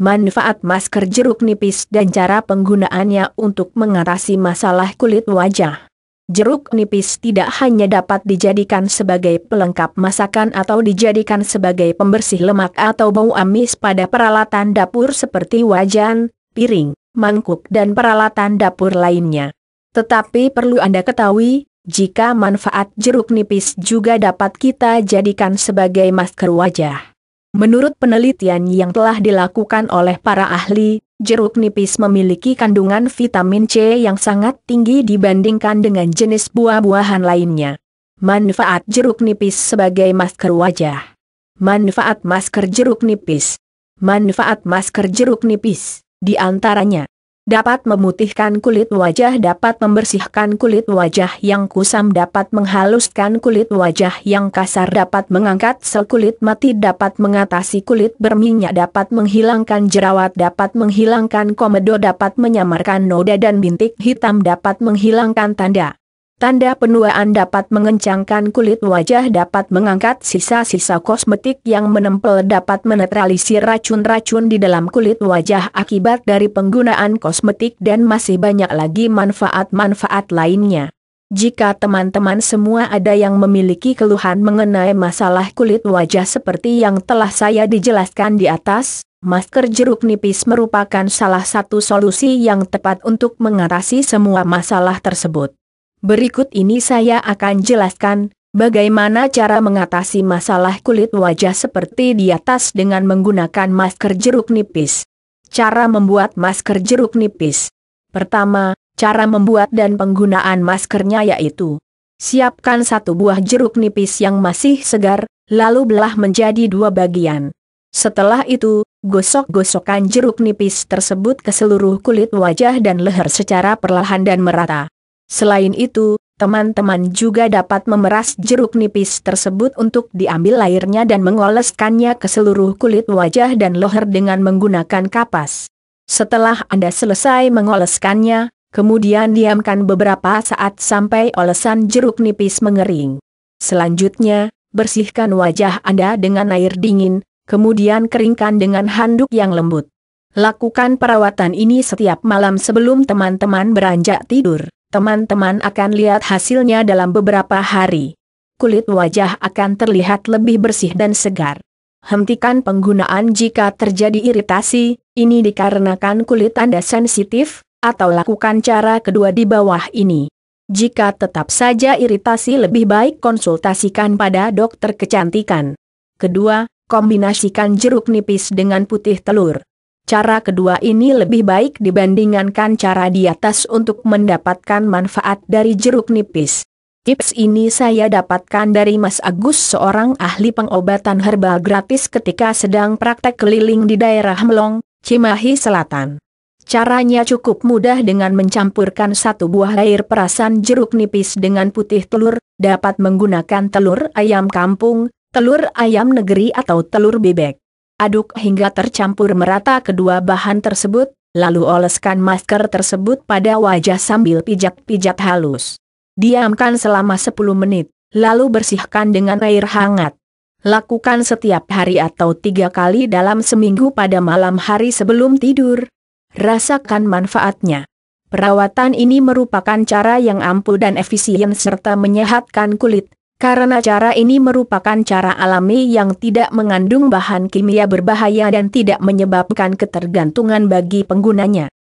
manfaat masker jeruk nipis dan cara penggunaannya untuk mengatasi masalah kulit wajah. Jeruk nipis tidak hanya dapat dijadikan sebagai pelengkap masakan atau dijadikan sebagai pembersih lemak atau bau amis pada peralatan dapur seperti wajan, piring, mangkuk dan peralatan dapur lainnya. Tetapi perlu Anda ketahui, jika manfaat jeruk nipis juga dapat kita jadikan sebagai masker wajah. Menurut penelitian yang telah dilakukan oleh para ahli, jeruk nipis memiliki kandungan vitamin C yang sangat tinggi dibandingkan dengan jenis buah-buahan lainnya. Manfaat jeruk nipis sebagai masker wajah. Manfaat masker jeruk nipis. Manfaat masker jeruk nipis, di antaranya dapat memutihkan kulit wajah dapat membersihkan kulit wajah yang kusam dapat menghaluskan kulit wajah yang kasar dapat mengangkat sel kulit mati dapat mengatasi kulit berminyak dapat menghilangkan jerawat dapat menghilangkan komedo dapat menyamarkan noda dan bintik hitam dapat menghilangkan tanda Tanda penuaan dapat mengencangkan kulit wajah dapat mengangkat sisa-sisa kosmetik yang menempel dapat menetralisir racun-racun di dalam kulit wajah akibat dari penggunaan kosmetik dan masih banyak lagi manfaat-manfaat lainnya. Jika teman-teman semua ada yang memiliki keluhan mengenai masalah kulit wajah seperti yang telah saya dijelaskan di atas, Masker jeruk nipis merupakan salah satu solusi yang tepat untuk mengatasi semua masalah tersebut. Berikut ini saya akan jelaskan, bagaimana cara mengatasi masalah kulit wajah seperti di atas dengan menggunakan masker jeruk nipis. Cara membuat masker jeruk nipis. Pertama, cara membuat dan penggunaan maskernya yaitu Siapkan satu buah jeruk nipis yang masih segar, lalu belah menjadi dua bagian. Setelah itu, gosok-gosokkan jeruk nipis tersebut ke seluruh kulit wajah dan leher secara perlahan dan merata. Selain itu, teman-teman juga dapat memeras jeruk nipis tersebut untuk diambil airnya dan mengoleskannya ke seluruh kulit wajah dan loher dengan menggunakan kapas. Setelah Anda selesai mengoleskannya, kemudian diamkan beberapa saat sampai olesan jeruk nipis mengering. Selanjutnya, bersihkan wajah Anda dengan air dingin, kemudian keringkan dengan handuk yang lembut. Lakukan perawatan ini setiap malam sebelum teman-teman beranjak tidur. Teman-teman akan lihat hasilnya dalam beberapa hari. Kulit wajah akan terlihat lebih bersih dan segar. Hentikan penggunaan jika terjadi iritasi, ini dikarenakan kulit Anda sensitif, atau lakukan cara kedua di bawah ini. Jika tetap saja iritasi lebih baik konsultasikan pada dokter kecantikan. Kedua, kombinasikan jeruk nipis dengan putih telur. Cara kedua ini lebih baik dibandingkan cara di atas untuk mendapatkan manfaat dari jeruk nipis. Tips ini saya dapatkan dari Mas Agus seorang ahli pengobatan herbal gratis ketika sedang praktek keliling di daerah Melong, Cimahi Selatan. Caranya cukup mudah dengan mencampurkan satu buah air perasan jeruk nipis dengan putih telur, dapat menggunakan telur ayam kampung, telur ayam negeri atau telur bebek aduk hingga tercampur merata kedua bahan tersebut, lalu oleskan masker tersebut pada wajah sambil pijat-pijat halus. Diamkan selama 10 menit, lalu bersihkan dengan air hangat. Lakukan setiap hari atau tiga kali dalam seminggu pada malam hari sebelum tidur. Rasakan manfaatnya. Perawatan ini merupakan cara yang ampuh dan efisien serta menyehatkan kulit, karena cara ini merupakan cara alami yang tidak mengandung bahan kimia berbahaya dan tidak menyebabkan ketergantungan bagi penggunanya.